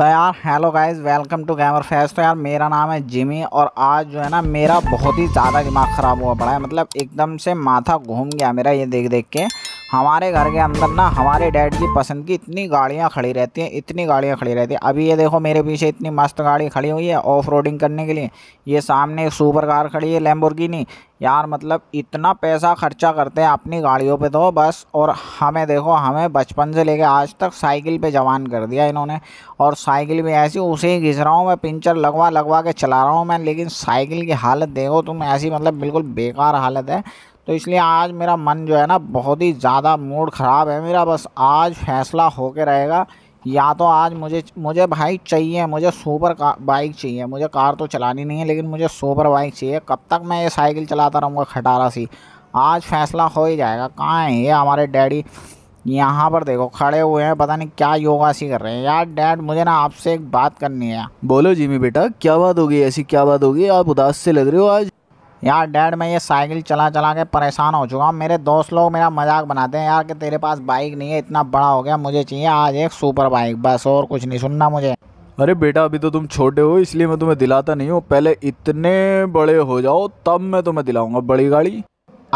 तो यार hello guys welcome to gamer fest तो यार मेरा नाम है जिमी और आज जो है ना मेरा बहुत ही ज़्यादा दिमाग ख़राब हुआ पड़ा है मतलब एकदम से माथा घूम गया मेरा ये देख देख के हमारे घर के अंदर ना हमारे डैड की पसंद की इतनी गाड़ियाँ खड़ी रहती हैं इतनी गाड़ियाँ खड़ी रहती हैं अभी ये देखो मेरे पीछे इतनी मस्त गाड़ी खड़ी हुई है ऑफ रोडिंग करने के लिए ये सामने एक सुपर कार खड़ी है लैम्बोर्गिनी यार मतलब इतना पैसा खर्चा करते हैं अपनी गाड़ियों पे तो बस और हमें देखो हमें बचपन से लेके आज तक साइकिल पे जवान कर दिया इन्होंने और साइकिल भी ऐसी उसे ही घिस रहा हूँ मैं पिंचर लगवा लगवा के चला रहा हूँ मैं लेकिन साइकिल की हालत देखो तुम ऐसी मतलब बिल्कुल बेकार हालत है तो इसलिए आज मेरा मन जो है ना बहुत ही ज़्यादा मूड ख़राब है मेरा बस आज फैसला होके रहेगा या तो आज मुझे मुझे भाई चाहिए मुझे सुपर का बाइक चाहिए मुझे कार तो चलानी नहीं है लेकिन मुझे सुपर बाइक चाहिए कब तक मैं ये साइकिल चलाता रहूँगा खटारा सी आज फैसला हो ही जाएगा कहाँ है ये हमारे डैडी यहाँ पर देखो खड़े हुए हैं पता नहीं क्या योगा सी कर रहे हैं यार डैड मुझे ना आपसे एक बात करनी है बोलो जिमी बेटा क्या बात होगी ऐसी क्या बात होगी आप उदास से लग रहे हो आज यार डैड मैं ये साइकिल चला चला के परेशान हो चुका हूँ मेरे दोस्त लोग मेरा मजाक बनाते हैं यार कि तेरे पास बाइक नहीं है इतना बड़ा हो गया मुझे चाहिए आज एक सुपर बाइक बस और कुछ नहीं सुनना मुझे अरे बेटा अभी तो तुम छोटे हो इसलिए मैं तुम्हें दिलाता नहीं हूँ पहले इतने बड़े हो जाओ तब मैं तुम्हें दिलाऊंगा बड़ी गाड़ी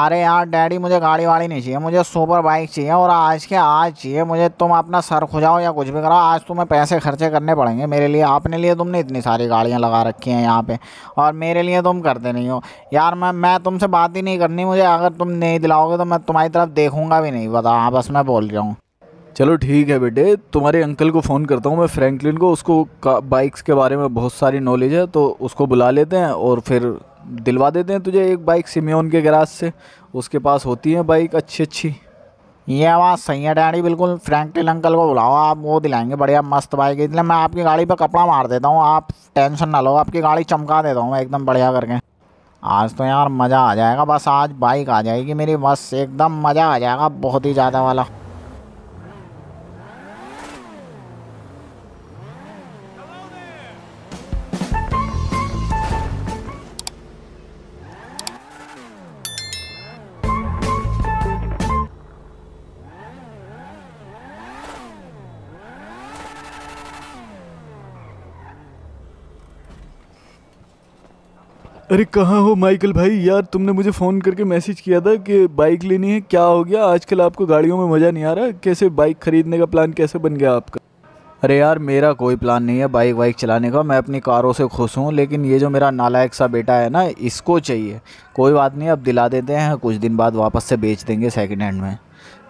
अरे यार डैडी मुझे गाड़ी वाड़ी नहीं चाहिए मुझे सुपर बाइक चाहिए और आज के आज चाहिए मुझे तुम अपना सर खुजाओ या कुछ भी करो आज तुम्हें पैसे खर्चे करने पड़ेंगे मेरे लिए आपने लिए तुमने इतनी सारी गाड़ियाँ लगा रखी हैं यहाँ पे और मेरे लिए तुम करते नहीं हो यार मैं मैं तुमसे बात ही नहीं करनी मुझे अगर तुम नहीं दिलाओगे तो मैं तुम्हारी तरफ देखूँगा भी नहीं बता हाँ बस मैं बोल रहा हूँ चलो ठीक है बेटे तुम्हारे अंकल को फ़ोन करता हूँ मैं फ्रैंकलिन को उसको बाइक्स के बारे में बहुत सारी नॉलेज है तो उसको बुला लेते हैं और फिर दिलवा देते हैं तुझे एक बाइक सिमियोन के गराज से उसके पास होती है बाइक अच्छी अच्छी ये आवाज़ सही है डैडी बिल्कुल फ्रैंकलिन अंकल को बुलाओ आप वो दिलाएंगे बढ़िया मस्त बाइक इसलिए मैं आपकी गाड़ी पर कपड़ा मार देता हूँ आप टेंशन ना लो आपकी गाड़ी चमका देता हूँ मैं एकदम बढ़िया करके आज तो यार मज़ा आ जाएगा बस आज बाइक आ जाएगी मेरी बस एकदम मज़ा आ जाएगा बहुत ही ज़्यादा वाला अरे कहाँ हो माइकल भाई यार तुमने मुझे फ़ोन करके मैसेज किया था कि बाइक लेनी है क्या हो गया आजकल आपको गाड़ियों में मज़ा नहीं आ रहा कैसे बाइक ख़रीदने का प्लान कैसे बन गया आपका अरे यार मेरा कोई प्लान नहीं है बाइक वाइक चलाने का मैं अपनी कारों से खुश हूँ लेकिन ये जो मेरा नालायक सा बेटा है ना इसको चाहिए कोई बात नहीं अब दिला देते हैं कुछ दिन बाद वापस से बेच देंगे सेकेंड हैंड में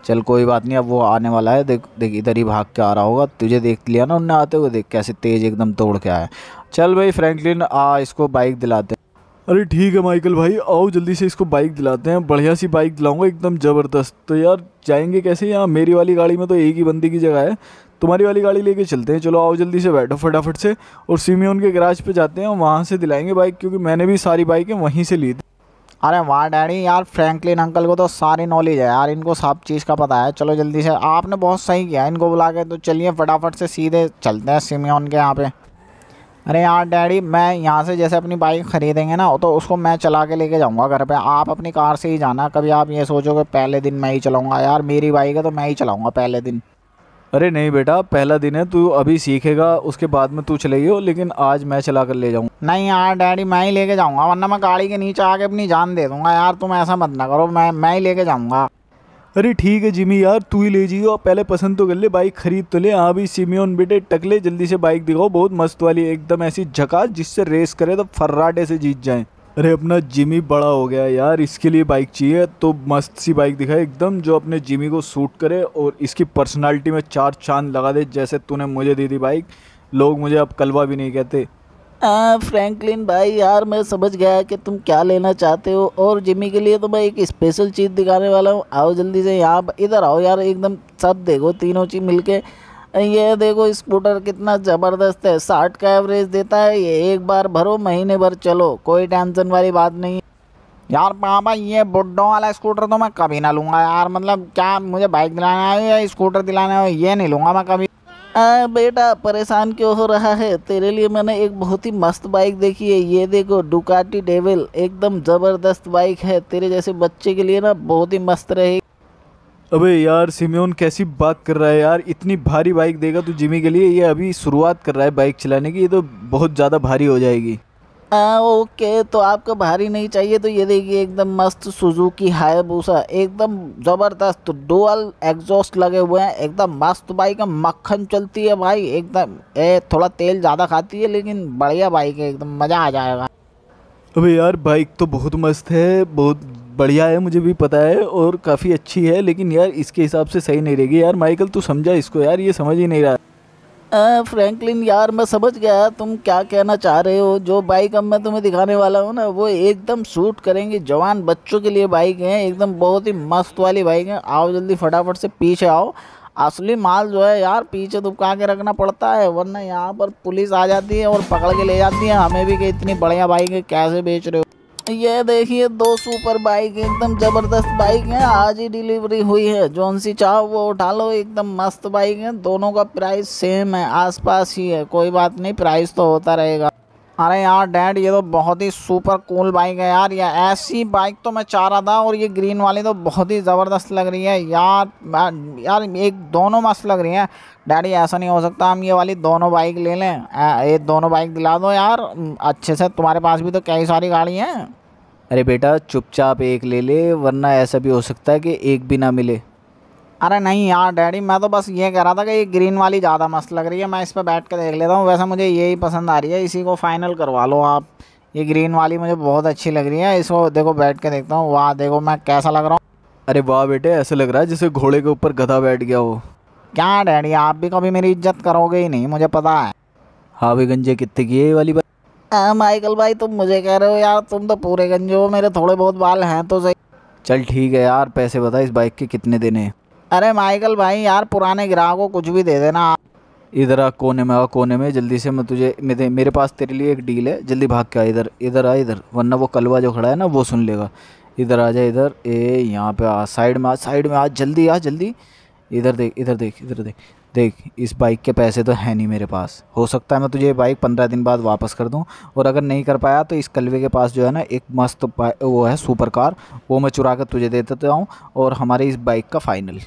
चल कोई बात नहीं अब वो आने वाला है देख देख इधर ही भाग के आ रहा होगा तुझे देख लिया ना उनने आते हुए देख कैसे तेज़ एकदम तोड़ के आया चल भाई फ्रैंकलिन आ इसको बाइक दिलाते अरे ठीक है माइकल भाई आओ जल्दी से इसको बाइक दिलाते हैं बढ़िया सी बाइक दिलाऊंगा एकदम ज़बरदस्त तो यार जाएंगे कैसे यहाँ मेरी वाली गाड़ी में तो एक ही बंदी की जगह है तुम्हारी वाली गाड़ी लेके चलते हैं चलो आओ जल्दी से बैठो फटाफट से और सीमी उनके गराज पे जाते हैं वहाँ से दिलाएंगे बाइक क्योंकि मैंने भी सारी बाइकें वहीं से ली थी अरे वाह डैडी यार फ्रैंकलिन अंकल को तो सारी नॉलेज है यार इनको सब चीज़ का पता है चलो जल्दी से आपने बहुत सही किया इनको बुला के तो चलिए फटाफट से सीधे चलते हैं सिमियोन उनके यहाँ पे अरे यार डैडी मैं यहाँ से जैसे अपनी बाइक ख़रीदेंगे ना तो उसको मैं चला के लेके जाऊँगा घर पे आप अपनी कार से ही जाना कभी आप ये सोचो कि पहले दिन मैं ही चलाऊँगा यार मेरी बाइक है तो मैं ही चलाऊँगा पहले दिन अरे नहीं बेटा पहला दिन है तू अभी सीखेगा उसके बाद में तू चलेगी हो लेकिन आज मैं चला कर ले जाऊँ नहीं यार डैडी मैं ही लेके जाऊँगा वरना मैं गाड़ी के नीचे आके अपनी जान दे दूँगा यार तुम ऐसा मत ना करो मैं मैं ही लेके जाऊँगा अरे ठीक है जिमी यार तू ही ले जियो पहले पसंद तो कर ले बाइक खरीद तो ले हाँ भी सिमियोन बेटे टकले जल्दी से बाइक दिखाओ बहुत मस्त वाली एकदम ऐसी झकास जिससे रेस करे तो फर्राटे से जीत जाए अरे अपना जिमी बड़ा हो गया यार इसके लिए बाइक चाहिए तो मस्त सी बाइक दिखाए एकदम जो अपने जिमी को सूट करे और इसकी पर्सनालिटी में चार चांद लगा दे जैसे तूने मुझे दी थी बाइक लोग मुझे अब कलवा भी नहीं कहते हाँ फ्रैंकलिन भाई यार मैं समझ गया कि तुम क्या लेना चाहते हो और जिमी के लिए तो मैं एक स्पेशल चीज़ दिखाने वाला हूँ आओ जल्दी से यहाँ इधर आओ यार एकदम सब देखो तीनों चीज़ मिल के ये देखो स्कूटर कितना ज़बरदस्त है साठ का एवरेज देता है ये एक बार भरो महीने भर चलो कोई टेंशन वाली बात नहीं यार पापा ये बुड्ढों वाला स्कूटर तो मैं कभी ना लूँगा यार मतलब क्या मुझे बाइक दिलाना है या स्कूटर दिलाना है ये नहीं लूँगा मैं कभी आ, बेटा परेशान क्यों हो रहा है तेरे लिए मैंने एक बहुत ही मस्त बाइक देखी है ये देखो डुकाटी डेविल एकदम ज़बरदस्त बाइक है तेरे जैसे बच्चे के लिए ना बहुत ही मस्त रहेगी अबे यार सिमियोन कैसी बात कर रहा है यार इतनी भारी बाइक देगा तू जिमी के लिए ये अभी शुरुआत कर रहा है बाइक चलाने की ये तो बहुत ज़्यादा भारी हो जाएगी आ, हाँ, ओके तो आपको भारी नहीं चाहिए तो ये देखिए एकदम मस्त सुजुकी बूसा एकदम ज़बरदस्त डोअल एग्जॉस्ट लगे हुए हैं एकदम मस्त बाइक है मक्खन चलती है भाई एकदम ए थोड़ा तेल ज़्यादा खाती है लेकिन बढ़िया बाइक है एकदम मज़ा आ जाएगा अबे यार बाइक तो बहुत मस्त है बहुत बढ़िया है मुझे भी पता है और काफ़ी अच्छी है लेकिन यार इसके हिसाब से सही नहीं रहेगी यार माइकल तू समझा इसको यार ये समझ ही नहीं रहा फ्रैंकलिन यार मैं समझ गया तुम क्या कहना चाह रहे हो जो बाइक अब मैं तुम्हें दिखाने वाला हूँ ना वो एकदम सूट करेंगी जवान बच्चों के लिए बाइक हैं एकदम बहुत ही मस्त वाली बाइक है आओ जल्दी फटाफट से पीछे आओ असली माल जो है यार पीछे दुबका तो के रखना पड़ता है वरना यहाँ पर पुलिस आ जाती है और पकड़ के ले जाती है हमें भी कि इतनी बढ़िया बाइक है कैसे बेच रहे हो ये देखिए दो सुपर बाइक एकदम ज़बरदस्त बाइक है आज ही डिलीवरी हुई है जोन सी चाहो वो उठा लो एकदम मस्त बाइक है दोनों का प्राइस सेम है आसपास ही है कोई बात नहीं प्राइस तो होता रहेगा अरे यार डैड ये तो बहुत ही सुपर कूल बाइक है यार ये ऐसी बाइक तो मैं चाह रहा था और ये ग्रीन वाली तो बहुत ही ज़बरदस्त लग रही है यार यार एक दोनों मस्त लग रही हैं डैडी ऐसा नहीं हो सकता हम ये वाली दोनों बाइक ले लें ये दोनों बाइक दिला दो यार अच्छे से तुम्हारे पास भी तो कई सारी गाड़ी हैं अरे बेटा चुपचाप एक ले ले वरना ऐसा भी हो सकता है कि एक भी ना मिले अरे नहीं यार डैडी मैं तो बस ये कह रहा था कि ये ग्रीन वाली ज़्यादा मस्त लग रही है मैं इस पर बैठ के देख लेता हूँ वैसे मुझे यही पसंद आ रही है इसी को फाइनल करवा लो आप ये ग्रीन वाली मुझे बहुत अच्छी लग रही है इसको देखो बैठ के देखता हूँ वाह देखो मैं कैसा लग रहा हूँ अरे वाह बेटे ऐसे लग रहा है जैसे घोड़े के ऊपर गधा बैठ गया हो क्या डैडी आप भी कभी मेरी इज्जत करोगे ही नहीं मुझे पता है हाँ भाई गंजे कितने की है ये वाली बात माइकल भाई तुम मुझे कह रहे हो यार तुम तो पूरे गंजे हो मेरे थोड़े बहुत बाल हैं तो सही चल ठीक है यार पैसे बता इस बाइक के कितने देने हैं अरे माइकल भाई यार पुराने ग्राहकों कुछ भी दे देना इधर आ कोने में आ कोने में जल्दी से मैं तुझे मेरे मेरे पास तेरे लिए एक डील है जल्दी भाग के आ इधर इधर आ इधर वरना वो कलवा जो खड़ा है ना वो सुन लेगा इधर आ जाए इधर ए यहाँ पे आ साइड में आ साइड में आ जल्दी आ जल्दी इधर देख इधर देख इधर देख देख इस बाइक के पैसे तो हैं नहीं मेरे पास हो सकता है मैं तुझे बाइक पंद्रह दिन बाद वापस कर दूँ और अगर नहीं कर पाया तो इस कलवे के पास जो है ना एक मस्त वो है सुपर कार वो मैं चुरा कर तुझे दे देता हूँ और हमारे इस बाइक का फ़ाइनल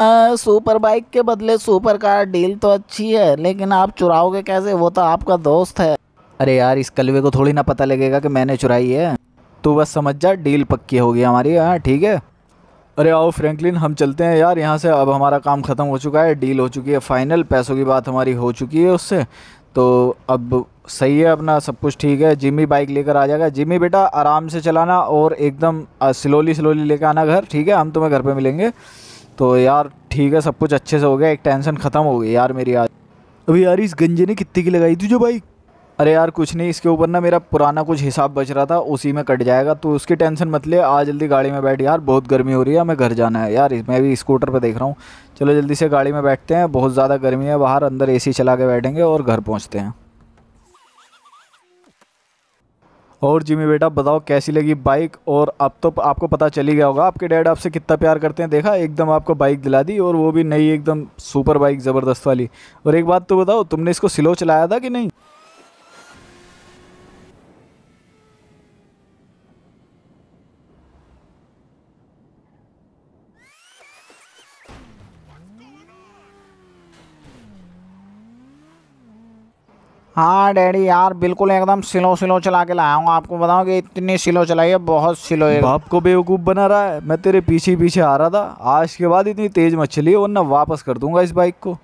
आ, सुपर बाइक के बदले सुपर कार डील तो अच्छी है लेकिन आप चुराओगे कैसे वो तो आपका दोस्त है अरे यार इस कलवे को थोड़ी ना पता लगेगा कि मैंने चुराई है तू बस समझ जा डील पक्की होगी हमारी हाँ ठीक है अरे आओ फ्रैंकलिन हम चलते हैं यार यहाँ से अब हमारा काम ख़त्म हो चुका है डील हो चुकी है फ़ाइनल पैसों की बात हमारी हो चुकी है उससे तो अब सही है अपना सब कुछ ठीक है जिमी बाइक लेकर आ जाएगा जिमी बेटा आराम से चलाना और एकदम स्लोली स्लोली लेकर आना घर ठीक है हम तुम्हें घर पर मिलेंगे तो यार ठीक है सब कुछ अच्छे से हो गया एक टेंशन ख़त्म हो गई यार मेरी आज अभी यार इस गंजे ने कितने की लगाई थी जो बाइक अरे यार कुछ नहीं इसके ऊपर ना मेरा पुराना कुछ हिसाब बच रहा था उसी में कट जाएगा तो उसकी टेंशन मत ले आ जल्दी गाड़ी में बैठ यार बहुत गर्मी हो रही है हमें घर जाना है यार मैं भी स्कूटर पे देख रहा हूँ चलो जल्दी से गाड़ी में बैठते हैं बहुत ज़्यादा गर्मी है बाहर अंदर सी चला के बैठेंगे और घर पहुँचते हैं और जिमी बेटा बताओ कैसी लगी बाइक और अब तो आपको पता चल ही गया होगा आपके डैड आपसे कितना प्यार करते हैं देखा एकदम आपको बाइक दिला दी और वो भी नई एकदम सुपर बाइक ज़बरदस्त वाली और एक बात तो बताओ तुमने इसको स्लो चलाया था कि नहीं हाँ डैडी यार बिल्कुल एकदम सिलो सिलो चला के लाया हूँ आपको बताऊँ कि इतनी सिलो चलाई है बहुत सिलो है बाप को बेवकूफ़ बना रहा है मैं तेरे पीछे पीछे आ रहा था आज के बाद इतनी तेज़ मछली है वरना वापस कर दूंगा इस बाइक को